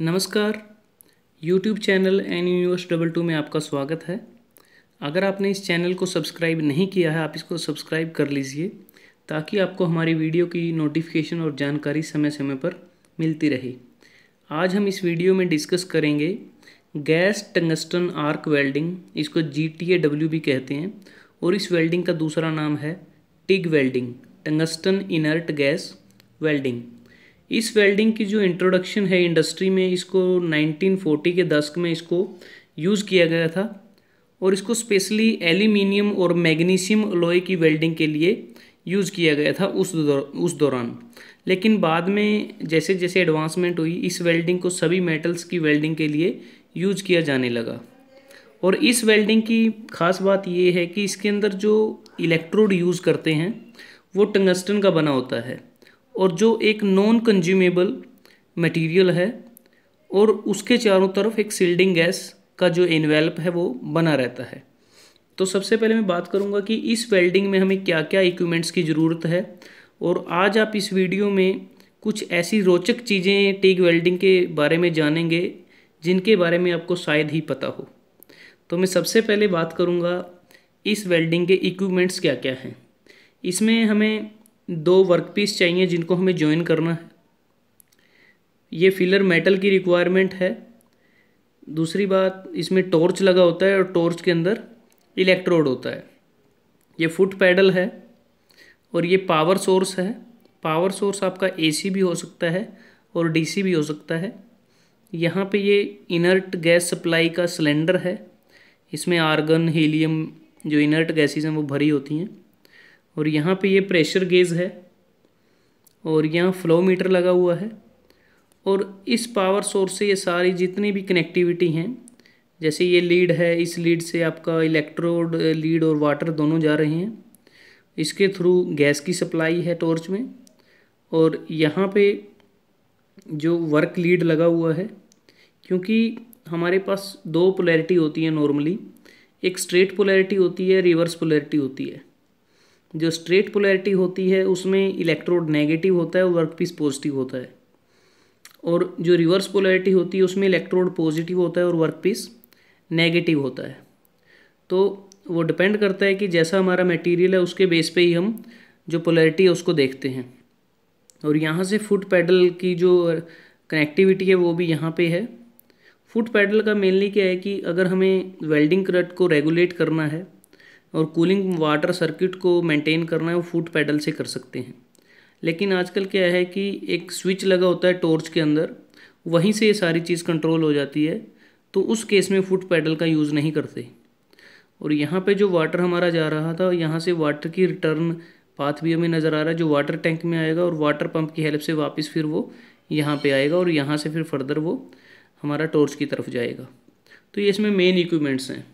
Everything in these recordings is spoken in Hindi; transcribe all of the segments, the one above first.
नमस्कार YouTube channel N universe double two में आपका स्वागत है अगर आपने इस चैनल को सब्सक्राइब नहीं किया है आप इसको सब्सक्राइब कर लीजिए ताकि आपको हमारी वीडियो की नोटिफिकेशन और जानकारी समय समय पर मिलती रहे आज हम इस वीडियो में डिस्कस करेंगे गैस टंगस्टन आर्क वेल्डिंग इसको जी टी ए डब्ल्यू भी कहते हैं और इस वेल्डिंग का दूसरा नाम है TIG welding tungsten inert gas welding इस वेल्डिंग की जो इंट्रोडक्शन है इंडस्ट्री में इसको 1940 के दशक में इसको यूज़ किया गया था और इसको स्पेशली एल्यूमिनियम और मैग्नीशियम लोहे की वेल्डिंग के लिए यूज़ किया गया था उस दौर, उस दौरान लेकिन बाद में जैसे जैसे एडवांसमेंट हुई इस वेल्डिंग को सभी मेटल्स की वेल्डिंग के लिए यूज किया जाने लगा और इस वेल्डिंग की खास बात ये है कि इसके अंदर जो इलेक्ट्रोड यूज़ करते हैं वो टंगस्टन का बना होता है और जो एक नॉन कंज्यूमेबल मटेरियल है और उसके चारों तरफ एक सील्डिंग गैस का जो इन्वेल्प है वो बना रहता है तो सबसे पहले मैं बात करूंगा कि इस वेल्डिंग में हमें क्या क्या इक्विपमेंट्स की ज़रूरत है और आज आप इस वीडियो में कुछ ऐसी रोचक चीज़ें टेग वेल्डिंग के बारे में जानेंगे जिनके बारे में आपको शायद ही पता हो तो मैं सबसे पहले बात करूँगा इस वेल्डिंग के इक्विपमेंट्स क्या क्या हैं इसमें हमें दो वर्कपीस चाहिए जिनको हमें ज्वाइन करना है ये फिलर मेटल की रिक्वायरमेंट है दूसरी बात इसमें टॉर्च लगा होता है और टॉर्च के अंदर इलेक्ट्रोड होता है ये फुट पैडल है और ये पावर सोर्स है पावर सोर्स आपका एसी भी हो सकता है और डीसी भी हो सकता है यहाँ पे ये इनर्ट गैस सप्लाई का सिलेंडर है इसमें आर्गन हीलियम जो इनर्ट गैसेज़ हैं वो भरी होती हैं और यहाँ पे ये प्रेशर गेज है और यहाँ फ्लो मीटर लगा हुआ है और इस पावर सोर्स से ये सारी जितनी भी कनेक्टिविटी हैं जैसे ये लीड है इस लीड से आपका इलेक्ट्रोड लीड और वाटर दोनों जा रहे हैं इसके थ्रू गैस की सप्लाई है टॉर्च में और यहाँ पे जो वर्क लीड लगा हुआ है क्योंकि हमारे पास दो पोलैरिटी होती है नॉर्मली एक स्ट्रेट पोलैरिटी होती है रिवर्स पोलैरिटी होती है जो स्ट्रेट पोलैरिटी होती है उसमें इलेक्ट्रोड नेगेटिव होता है और वर्क पीस पॉजिटिव होता है और जो रिवर्स पोलैरिटी होती है उसमें इलेक्ट्रोड पॉजिटिव होता है और वर्क पीस नेगेटिव होता है तो वो डिपेंड करता है कि जैसा हमारा मटेरियल है उसके बेस पे ही हम जो पोलैरिटी है उसको देखते हैं और यहाँ से फुट पैडल की जो कनेक्टिविटी है वो भी यहाँ पर है फुट पैडल का मेनली क्या है कि अगर हमें वेल्डिंग क्रट को रेगुलेट करना है और कूलिंग वाटर सर्किट को मेंटेन करना है वो फुट पैडल से कर सकते हैं लेकिन आजकल क्या है कि एक स्विच लगा होता है टॉर्च के अंदर वहीं से ये सारी चीज़ कंट्रोल हो जाती है तो उस केस में फुट पैडल का यूज़ नहीं करते और यहाँ पे जो वाटर हमारा जा रहा था यहाँ से वाटर की रिटर्न पाथ भी हमें नज़र आ रहा है जो वाटर टैंक में आएगा और वाटर पंप की हेल्प से वापस फिर वो यहाँ पे आएगा और यहाँ से फिर फर्दर वो हमारा टॉर्च की तरफ जाएगा तो ये इसमें मेन इक्विपमेंट्स हैं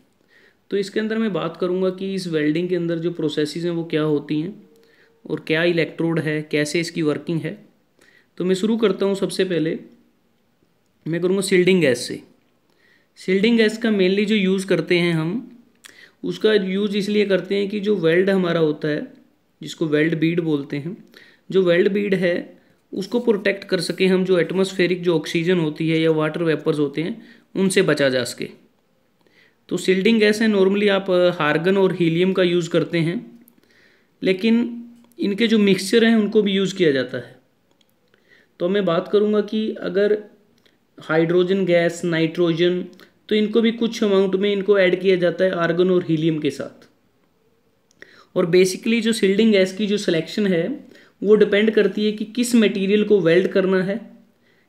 तो इसके अंदर मैं बात करूँगा कि इस वेल्डिंग के अंदर जो प्रोसेसेस हैं वो क्या होती हैं और क्या इलेक्ट्रोड है कैसे इसकी वर्किंग है तो मैं शुरू करता हूँ सबसे पहले मैं करूँगा सील्डिंग गैस से सील्डिंग गैस का मेनली जो यूज़ करते हैं हम उसका यूज इसलिए करते हैं कि जो वेल्ड हमारा होता है जिसको वेल्ड बीड बोलते हैं जो वेल्ड बीड है उसको प्रोटेक्ट कर सके हम जो एटमॉस्फेरिक जो ऑक्सीजन होती है या वाटर वेपर्स होते हैं उनसे बचा जा सके तो सील्डिंग गैस है नॉर्मली आप हार्गन और हीलियम का यूज़ करते हैं लेकिन इनके जो मिक्सचर हैं उनको भी यूज़ किया जाता है तो मैं बात करूँगा कि अगर हाइड्रोजन गैस नाइट्रोजन तो इनको भी कुछ अमाउंट में इनको ऐड किया जाता है आर्गन और हीलियम के साथ और बेसिकली जो सील्डिंग गैस की जो सिलेक्शन है वो डिपेंड करती है कि किस मटेरियल को वेल्ड करना है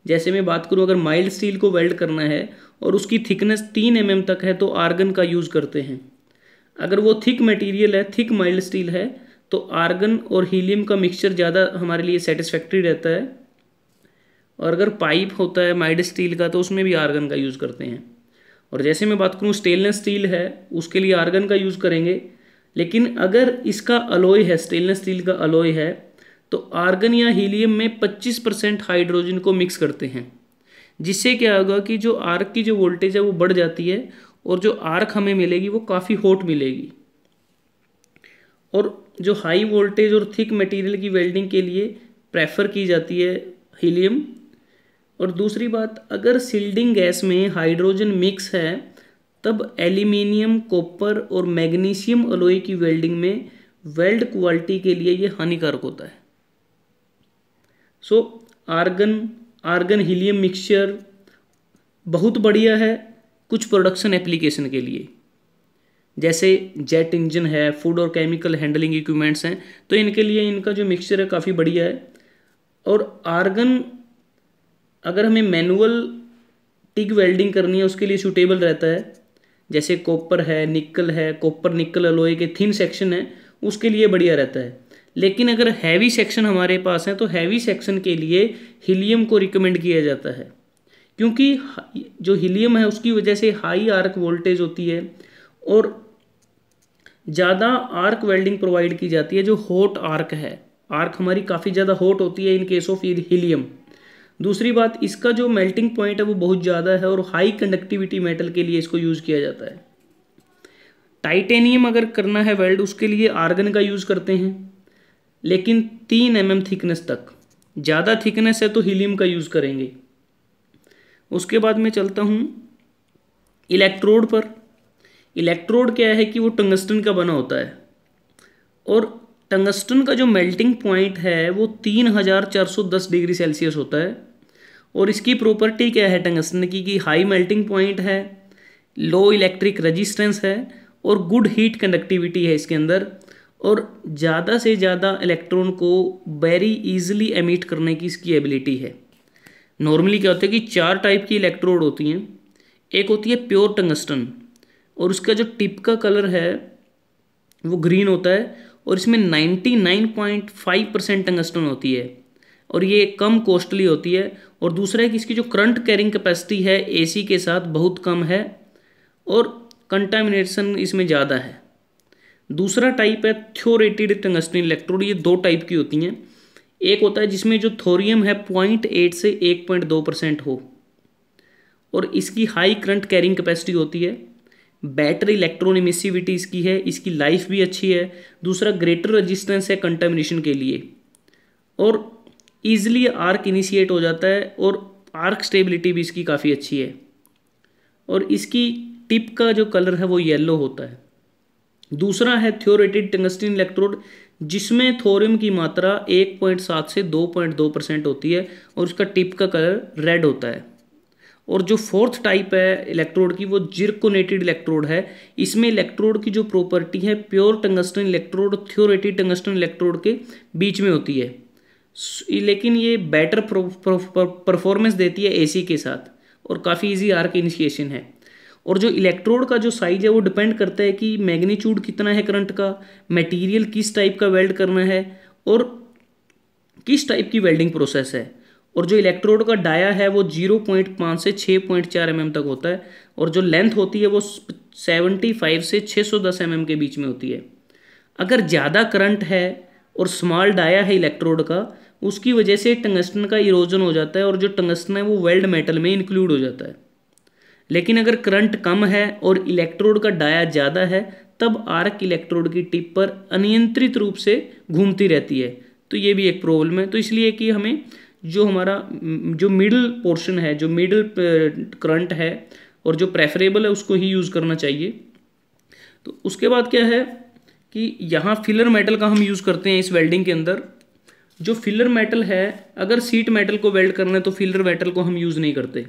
जैसे मैं बात करूँ अगर माइल्ड स्टील को वेल्ड करना है और उसकी थिकनेस तीन एम mm तक है तो आर्गन का यूज़ करते हैं अगर वो थिक मटेरियल है थिक माइल्ड स्टील है तो आर्गन और हीलियम का मिक्सचर ज़्यादा हमारे लिए सेटिस्फैक्ट्री रहता है और अगर पाइप होता है माइल्ड स्टील का तो उसमें भी आर्गन का यूज़ करते हैं और जैसे मैं बात करूँ स्टेनलेस स्टील है उसके लिए आर्गन का यूज़ करेंगे लेकिन अगर इसका अलोय है स्टेनलेस स्टील का अलोय है तो आर्गन या हीलियम में 25 परसेंट हाइड्रोजन को मिक्स करते हैं जिससे क्या होगा कि जो आर्क की जो वोल्टेज है वो बढ़ जाती है और जो आर्क हमें मिलेगी वो काफ़ी हॉट मिलेगी और जो हाई वोल्टेज और थिक मटेरियल की वेल्डिंग के लिए प्रेफर की जाती है हीलियम और दूसरी बात अगर सील्डिंग गैस में हाइड्रोजन मिक्स है तब एल्यूमिनियम कॉपर और मैग्नीशियम अलोई की वेल्डिंग में वेल्ड क्वालिटी के लिए ये हानिकारक होता है so so, argon argon helium mixture बहुत बढ़िया है कुछ प्रोडक्शन एप्लीकेशन के लिए जैसे जेट इंजन है फूड और केमिकल हैंडलिंग इक्विपमेंट्स हैं तो इनके लिए इनका जो मिक्सचर है काफ़ी बढ़िया है और आर्गन अगर हमें मैनुअल टिग वेल्डिंग करनी है उसके लिए सूटेबल रहता है जैसे कॉपर है निकल है कॉपर निकल अलोए के थिन सेक्शन है उसके लिए बढ़िया रहता है लेकिन अगर हैवी सेक्शन हमारे पास है तो हैवी सेक्शन के लिए हीलियम को रिकमेंड किया जाता है क्योंकि जो हीलियम है उसकी वजह से हाई आर्क वोल्टेज होती है और ज़्यादा आर्क वेल्डिंग प्रोवाइड की जाती है जो हॉट आर्क है आर्क हमारी काफ़ी ज़्यादा हॉट होती है इन केस ऑफ हीलियम दूसरी बात इसका जो मेल्टिंग पॉइंट है वो बहुत ज़्यादा है और हाई कंडक्टिविटी मेटल के लिए इसको यूज़ किया जाता है टाइटेनियम अगर करना है वेल्ड उसके लिए आर्गन का यूज़ करते हैं लेकिन तीन एम mm थिकनेस तक ज़्यादा थिकनेस है तो हीलियम का यूज़ करेंगे उसके बाद मैं चलता हूँ इलेक्ट्रोड पर इलेक्ट्रोड क्या है कि वो टंगस्टन का बना होता है और टंगस्टन का जो मेल्टिंग पॉइंट है वो तीन हज़ार चार सौ दस डिग्री सेल्सियस होता है और इसकी प्रॉपर्टी क्या है टंगस्टन की कि हाई मेल्टिंग पॉइंट है लो इलेक्ट्रिक रेजिस्टेंस है और गुड हीट कंडक्टिविटी है इसके अंदर और ज़्यादा से ज़्यादा इलेक्ट्रॉन को वेरी ईजिली एमिट करने की इसकी एबिलिटी है नॉर्मली क्या होता है कि चार टाइप की इलेक्ट्रोड होती हैं एक होती है प्योर टंगस्टन और उसका जो टिप का कलर है वो ग्रीन होता है और इसमें 99.5 परसेंट टंगस्टन होती है और ये कम कॉस्टली होती है और दूसरा है कि इसकी जो करंट कैरिंग कैपेसिटी है एसी के साथ बहुत कम है और कंटामिनेशन इसमें ज़्यादा है दूसरा टाइप है थ्योरेटेड टंगस्टन इलेक्ट्रोड ये दो टाइप की होती हैं एक होता है जिसमें जो थोरियम है पॉइंट एट से एक पॉइंट दो परसेंट हो और इसकी हाई करंट कैरिंग कैपेसिटी होती है बेटर इलेक्ट्रॉन इमिसिविटी इसकी है इसकी लाइफ भी अच्छी है दूसरा ग्रेटर रजिस्टेंस है कंटेमिनेशन के लिए और ईजिली आर्क इनिशिएट हो जाता है और आर्क स्टेबिलिटी भी इसकी काफ़ी अच्छी है और इसकी टिप का जो कलर है वो येलो होता है दूसरा है थ्योरेटेड टंगस्टिन इलेक्ट्रोड जिसमें थोरियम की मात्रा 1.7 से 2.2 परसेंट होती है और उसका टिप का कलर रेड होता है और जो फोर्थ टाइप है इलेक्ट्रोड की वो जिरकोनेटेड इलेक्ट्रोड है इसमें इलेक्ट्रोड की जो प्रॉपर्टी है pure tungsten electrode thoriated tungsten electrode के बीच में होती है लेकिन ये बेटर परफॉर्मेंस देती है एसी के साथ और काफ़ी इजी आर्क इनिशिएशन है और जो इलेक्ट्रोड का जो साइज है वो डिपेंड करता है कि मैग्नीट्यूड कितना है करंट का मटेरियल किस टाइप का वेल्ड करना है और किस टाइप की वेल्डिंग प्रोसेस है और जो इलेक्ट्रोड का डाया है वो जीरो पॉइंट पाँच से छः पॉइंट चार एम mm तक होता है और जो लेंथ होती है वो सेवेंटी फाइव से छः सौ दस एम mm के बीच में होती है अगर ज़्यादा करंट है और स्मॉल डाया है इलेक्ट्रोड का उसकी वजह से टंगस्टन का इरोजन हो जाता है और जो टंगस्टन है वो वेल्ड मेटल में इंक्लूड हो जाता है लेकिन अगर करंट कम है और इलेक्ट्रोड का डाया ज़्यादा है तब आर्क इलेक्ट्रोड की टिप पर अनियंत्रित रूप से घूमती रहती है तो ये भी एक प्रॉब्लम है तो इसलिए कि हमें जो हमारा जो मिडल पोर्शन है जो मिडल करंट है और जो प्रेफरेबल है उसको ही यूज़ करना चाहिए तो उसके बाद क्या है कि यहाँ फिलर मेटल का हम यूज़ करते हैं इस वेल्डिंग के अंदर जो फिलर मेटल है अगर सीट मेटल को वेल्ड करना है तो फिलर मेटल को हम यूज़ नहीं करते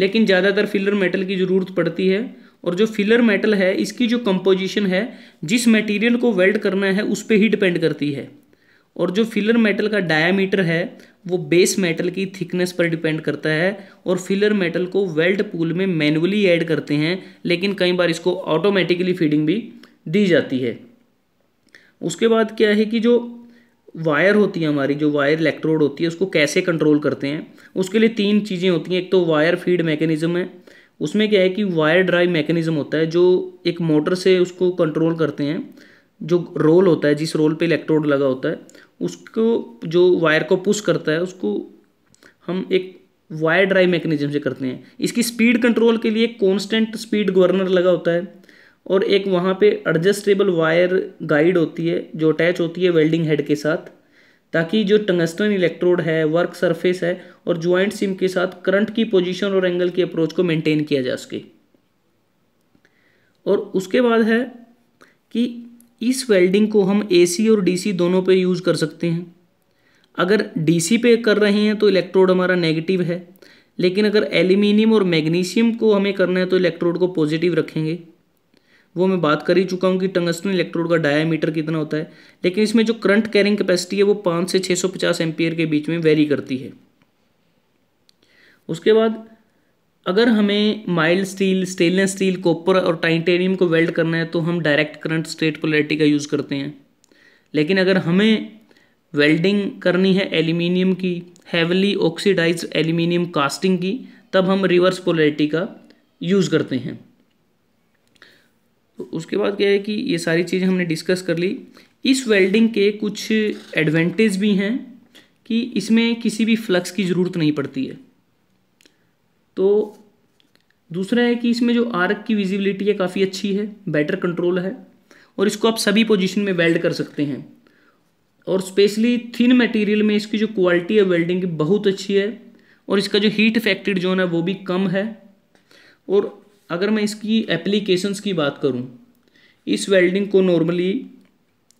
लेकिन ज़्यादातर फिलर मेटल की ज़रूरत पड़ती है और जो फिलर मेटल है इसकी जो कंपोजिशन है जिस मटेरियल को वेल्ड करना है उस पर ही डिपेंड करती है और जो फिलर मेटल का डायामीटर है वो बेस मेटल की थिकनेस पर डिपेंड करता है और फिलर मेटल को वेल्ड पूल में मैनुअली ऐड करते हैं लेकिन कई बार इसको ऑटोमेटिकली फीडिंग भी दी जाती है उसके बाद क्या है कि जो वायर होती है हमारी जो वायर इलेक्ट्रोड होती है उसको कैसे कंट्रोल करते हैं उसके लिए तीन चीज़ें होती हैं एक तो वायर फीड मैकेनिज्म है उसमें क्या है कि वायर ड्राइव मैकेनिज्म होता है जो एक मोटर से उसको कंट्रोल करते हैं जो रोल होता है जिस रोल पे इलेक्ट्रोड लगा होता है उसको जो वायर को पुश करता है उसको हम एक वायर ड्राइव मैकेनिज्म से करते हैं इसकी स्पीड कंट्रोल के लिए कॉन्स्टेंट स्पीड गवर्नर लगा होता है और एक वहाँ पे एडजस्टेबल वायर गाइड होती है जो अटैच होती है वेल्डिंग हेड के साथ ताकि जो टंगस्टन इलेक्ट्रोड है वर्क सरफेस है और ज्वाइंट सिम के साथ करंट की पोजीशन और एंगल की अप्रोच को मेंटेन किया जा सके और उसके बाद है कि इस वेल्डिंग को हम एसी और डीसी दोनों पे यूज़ कर सकते हैं अगर डीसी पे कर रहे हैं तो इलेक्ट्रोड हमारा नेगेटिव है लेकिन अगर एल्यूमिनियम और मैग्नीशियम को हमें करना है तो इलेक्ट्रोड को पॉजिटिव रखेंगे वो मैं बात कर ही चुका हूँ कि टंगस्टन इलेक्ट्रोड का डायामीटर कितना होता है लेकिन इसमें जो करंट कैरिंग कैपेसिटी है वो पाँच से छः सौ पचास एम्पियर के बीच में वेरी करती है उसके बाद अगर हमें mild steel stainless steel copper और टाइटेनियम को वेल्ड करना है तो हम डायरेक्ट करंट स्ट्रेट पोलैरिटी का यूज़ करते हैं लेकिन अगर हमें वेल्डिंग करनी है एल्यूमिनियम की हैवली ऑक्सीडाइज एल्यूमिनियम कास्टिंग की तब हम रिवर्स पोलैरिटी का यूज़ करते हैं उसके बाद क्या है कि ये सारी चीज़ें हमने डिस्कस कर ली इस वेल्डिंग के कुछ एडवांटेज भी हैं कि इसमें किसी भी फ्लक्स की ज़रूरत नहीं पड़ती है तो दूसरा है कि इसमें जो आर्क की विजिबिलिटी है काफ़ी अच्छी है बेटर कंट्रोल है और इसको आप सभी पोजिशन में वेल्ड कर सकते हैं और स्पेशली थिन मटेरियल में इसकी जो क्वालिटी है वेल्डिंग की बहुत अच्छी है और इसका जो हीट इफेक्टेड जोन है वो भी कम है और अगर मैं इसकी एप्लीकेशंस की बात करूँ इस वेल्डिंग को normally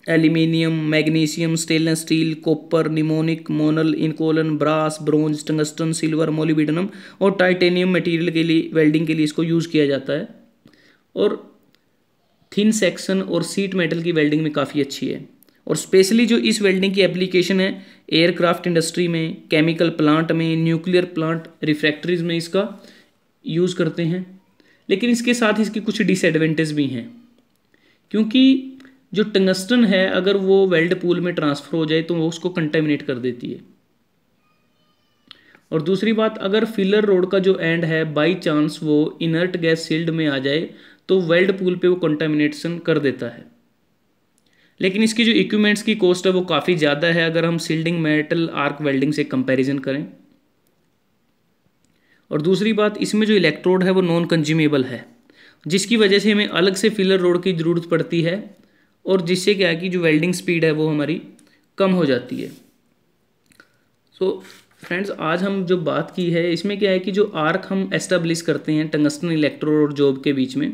aluminium magnesium stainless steel copper Nimonic Monel Inconel brass bronze tungsten silver molybdenum और टाइटेनियम मटेरियल के लिए वेल्डिंग के लिए इसको यूज़ किया जाता है और थिन सेक्शन और सीट मेटल की वेल्डिंग में काफ़ी अच्छी है और स्पेशली जो इस वेल्डिंग की एप्लीकेशन है एयरक्राफ्ट इंडस्ट्री में केमिकल प्लांट में न्यूक्लियर प्लांट रिफ्रैक्ट्रीज में इसका यूज़ करते हैं लेकिन इसके साथ इसके कुछ डिसएडवेंटेज भी हैं क्योंकि जो टंगस्टन है अगर वो वेल्ड पूल में ट्रांसफ़र हो जाए तो वो उसको कंटेमिनेट कर देती है और दूसरी बात अगर फिलर रोड का जो एंड है बाई चांस वो इनर्ट गैस सील्ड में आ जाए तो वेल्ड पूल पे वो कंटेमिनेशन कर देता है लेकिन इसकी जो इक्विपमेंट्स की कॉस्ट है वो काफ़ी ज़्यादा है अगर हम सील्डिंग मेटल आर्क वेल्डिंग से कंपैरिजन करें और दूसरी बात इसमें जो इलेक्ट्रोड है वो नॉन कंज्यूमेबल है जिसकी वजह से हमें अलग से फिलर रोड की ज़रूरत पड़ती है और जिससे क्या है कि जो वेल्डिंग स्पीड है वो हमारी कम हो जाती है सो so, फ्रेंड्स आज हम जो बात की है इसमें क्या है कि जो आर्क हम एस्टेब्लिश करते हैं टंगस्टन इलेक्ट्रो रोड जॉब के बीच में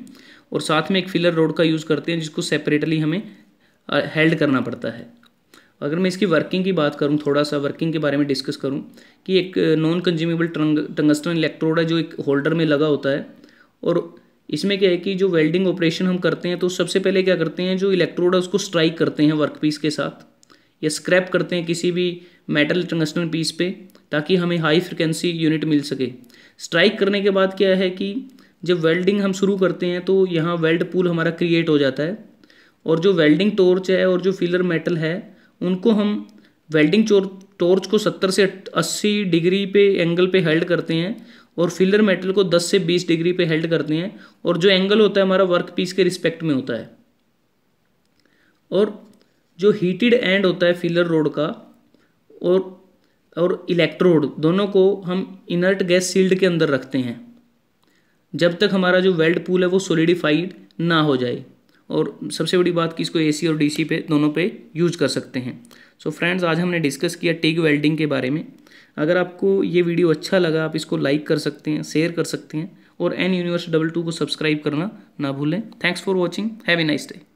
और साथ में एक फिलर रोड का यूज़ करते हैं जिसको सेपरेटली हमें हेल्ड करना पड़ता है अगर मैं इसकी वर्किंग की बात करूं थोड़ा सा वर्किंग के बारे में डिस्कस करूं कि एक नॉन कंज्यूमेबल टंगस्टन इलेक्ट्रोड है जो एक होल्डर में लगा होता है और इसमें क्या है कि जो वेल्डिंग ऑपरेशन हम करते हैं तो सबसे पहले क्या करते हैं जो इलेक्ट्रोड है उसको स्ट्राइक करते हैं वर्कपीस के साथ या स्क्रैप करते हैं किसी भी मेटल टंगस्टन पीस पे ताकि हमें हाई फ्रिक्वेंसी यूनिट मिल सके स्ट्राइक करने के बाद क्या है कि जब वेल्डिंग हम शुरू करते हैं तो यहाँ वेल्ड पूल हमारा क्रिएट हो जाता है और जो वेल्डिंग टोर्च है और जो फिलर मेटल है उनको हम वेल्डिंग टोर्च को 70 से 80 डिग्री पे एंगल पे हेल्ड करते हैं और फिलर मेटल को 10 से 20 डिग्री पे हेल्ड करते हैं और जो एंगल होता है हमारा वर्क पीस के रिस्पेक्ट में होता है और जो हीटेड एंड होता है फिलर रोड का और और इलेक्ट्रोड दोनों को हम इनर्ट गैस सील्ड के अंदर रखते हैं जब तक हमारा जो वेल्ड पूल है वो सोलिडिफाइड ना हो जाए और सबसे बड़ी बात कि इसको एसी और डीसी पे दोनों पे यूज कर सकते हैं सो so फ्रेंड्स आज हमने डिस्कस किया टिग वेल्डिंग के बारे में अगर आपको ये वीडियो अच्छा लगा आप इसको लाइक कर सकते हैं शेयर कर सकते हैं और एन यूनिवर्स डबल टू को सब्सक्राइब करना ना भूलें thanks for watching have a nice day